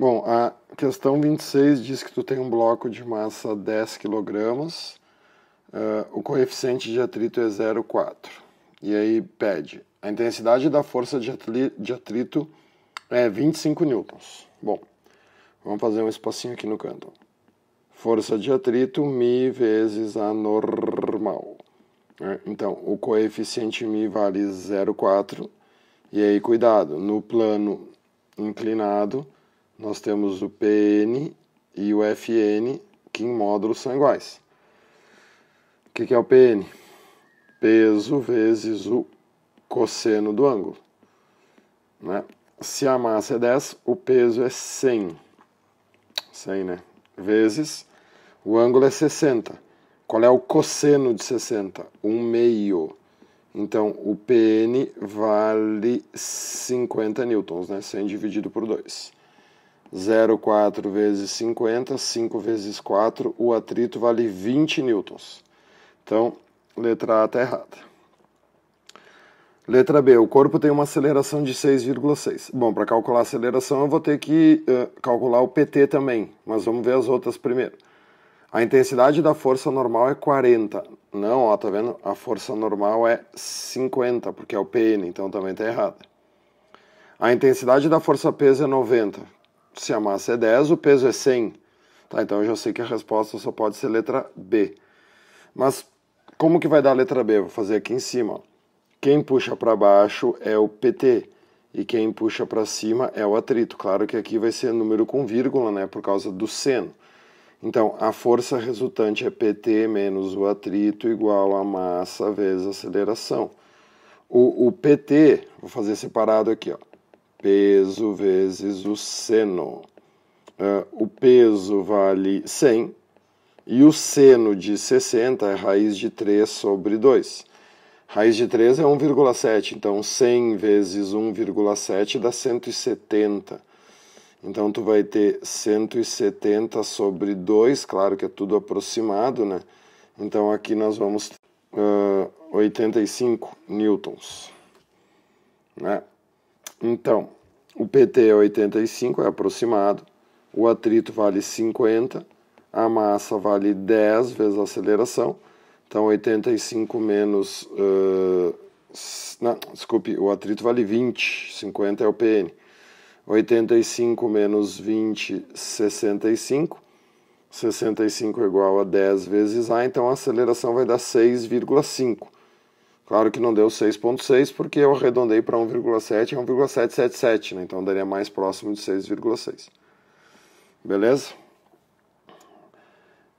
Bom, a questão 26 diz que tu tem um bloco de massa 10 kg, uh, o coeficiente de atrito é 0,4. E aí pede, a intensidade da força de, de atrito é 25 newtons. Bom, vamos fazer um espacinho aqui no canto. Força de atrito, mi vezes a normal. Né? Então, o coeficiente mi vale 0,4. E aí, cuidado, no plano inclinado nós temos o PN e o FN, que em módulos são iguais. O que, que é o PN? Peso vezes o cosseno do ângulo. Né? Se a massa é 10, o peso é 100. 100, né? Vezes o ângulo é 60. Qual é o cosseno de 60? 1 meio. Então, o PN vale 50 newtons, né? 100 dividido por 2. 0,4 vezes 50, 5 vezes 4, o atrito vale 20 newtons. Então, letra A está errada. Letra B, o corpo tem uma aceleração de 6,6. Bom, para calcular a aceleração eu vou ter que uh, calcular o PT também, mas vamos ver as outras primeiro. A intensidade da força normal é 40. Não, ó, tá vendo? A força normal é 50, porque é o PN, então também tá errado. A intensidade da força peso é 90 se a massa é 10, o peso é 100. Tá, então eu já sei que a resposta só pode ser letra B. Mas como que vai dar a letra B? Vou fazer aqui em cima. Quem puxa para baixo é o PT e quem puxa para cima é o atrito. Claro que aqui vai ser número com vírgula, né, por causa do seno. Então, a força resultante é PT menos o atrito igual a massa vezes a aceleração. O, o PT, vou fazer separado aqui, ó peso vezes o seno. É, o peso vale 100 e o seno de 60 é raiz de 3 sobre 2. Raiz de 3 é 1,7, então 100 vezes 1,7 dá 170. Então tu vai ter 170 sobre 2, claro que é tudo aproximado, né? Então aqui nós vamos uh, 85 newtons, né? Então, o PT é 85, é aproximado, o atrito vale 50, a massa vale 10 vezes a aceleração, então 85 menos. Uh, não, desculpe, o atrito vale 20, 50 é o PN. 85 menos 20, 65. 65 é igual a 10 vezes A, então a aceleração vai dar 6,5. Claro que não deu 6,6 porque eu arredondei para 1,7, é 1,777, né? então daria mais próximo de 6,6. Beleza?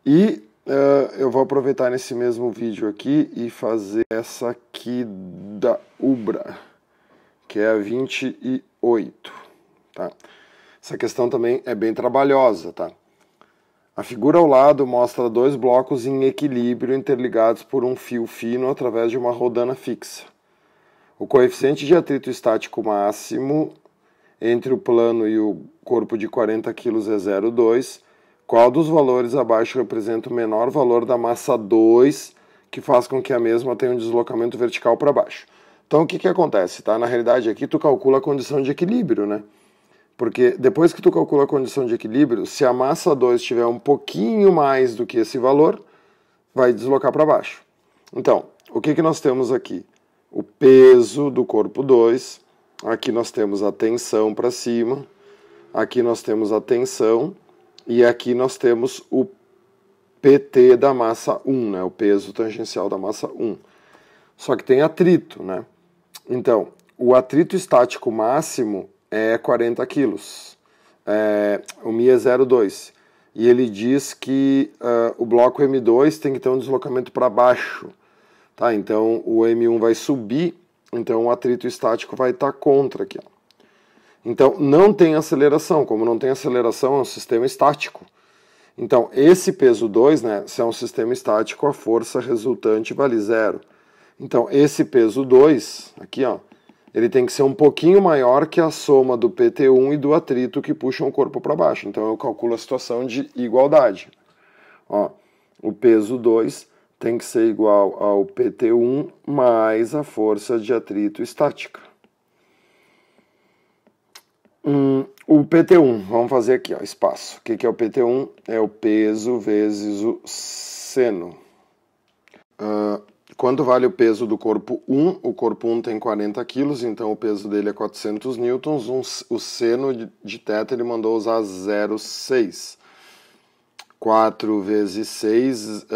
E uh, eu vou aproveitar nesse mesmo vídeo aqui e fazer essa aqui da Ubra, que é a 28, tá? Essa questão também é bem trabalhosa, tá? A figura ao lado mostra dois blocos em equilíbrio interligados por um fio fino através de uma rodana fixa. O coeficiente de atrito estático máximo entre o plano e o corpo de 40 kg é 0,2. Qual dos valores abaixo representa o menor valor da massa 2, que faz com que a mesma tenha um deslocamento vertical para baixo? Então, o que, que acontece? Tá? Na realidade, aqui tu calcula a condição de equilíbrio, né? Porque depois que tu calcula a condição de equilíbrio, se a massa 2 tiver um pouquinho mais do que esse valor, vai deslocar para baixo. Então, o que, que nós temos aqui? O peso do corpo 2, aqui nós temos a tensão para cima, aqui nós temos a tensão e aqui nós temos o PT da massa 1, né? o peso tangencial da massa 1. Só que tem atrito, né? Então, o atrito estático máximo é 40 quilos, é, o Mi é 0,2. E ele diz que uh, o bloco M2 tem que ter um deslocamento para baixo, tá? Então o M1 vai subir, então o atrito estático vai estar tá contra aqui. Ó. Então não tem aceleração, como não tem aceleração é um sistema estático. Então esse peso 2, né, se é um sistema estático, a força resultante vale zero. Então esse peso 2, aqui ó, ele tem que ser um pouquinho maior que a soma do PT1 e do atrito que puxam o corpo para baixo. Então eu calculo a situação de igualdade. Ó, o peso 2 tem que ser igual ao PT1 mais a força de atrito estática. Hum, o PT1, vamos fazer aqui, ó, espaço. O que, que é o PT1? É o peso vezes o seno. Uh, Quanto vale o peso do corpo 1? O corpo 1 tem 40 quilos, então o peso dele é 400 newtons. Um, o seno de, teta ele mandou usar 0,6. 4 vezes 6, uh,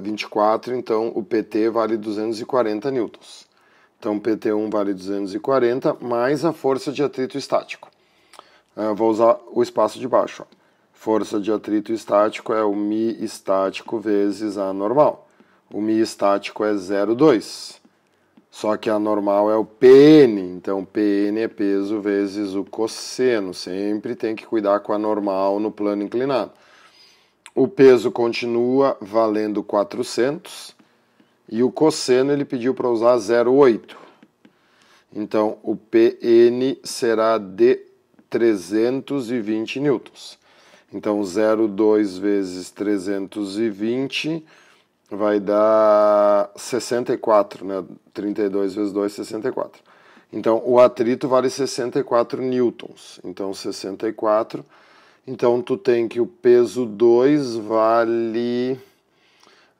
24, então o PT vale 240 newtons. Então PT1 vale 240 mais a força de atrito estático. Uh, vou usar o espaço de baixo. Ó. Força de atrito estático é o mi estático vezes a normal o Mi estático é 0,2. Só que a normal é o PN, então PN é peso vezes o cosseno. Sempre tem que cuidar com a normal no plano inclinado. O peso continua valendo 400 e o cosseno ele pediu para usar 0,8. Então o PN será de 320 newtons. Então 0,2 vezes 320 vai dar 64, né? 32 vezes 2, 64. Então, o atrito vale 64 newtons. Então, 64. Então, tu tem que o peso 2 vale...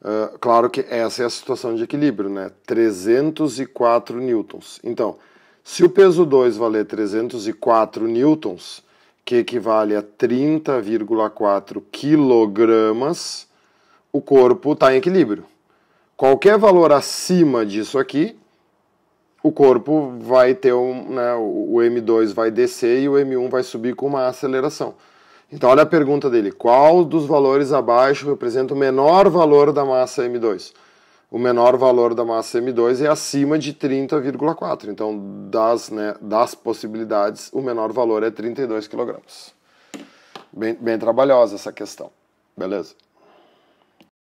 Uh, claro que essa é a situação de equilíbrio, né? 304 newtons. Então, se o peso 2 valer 304 newtons, que equivale a 30,4 quilogramas, o corpo está em equilíbrio. Qualquer valor acima disso aqui, o corpo vai ter um. Né, o M2 vai descer e o M1 vai subir com uma aceleração. Então, olha a pergunta dele: qual dos valores abaixo representa o menor valor da massa M2? O menor valor da massa M2 é acima de 30,4. Então, das, né, das possibilidades, o menor valor é 32 kg. Bem, bem trabalhosa essa questão. Beleza?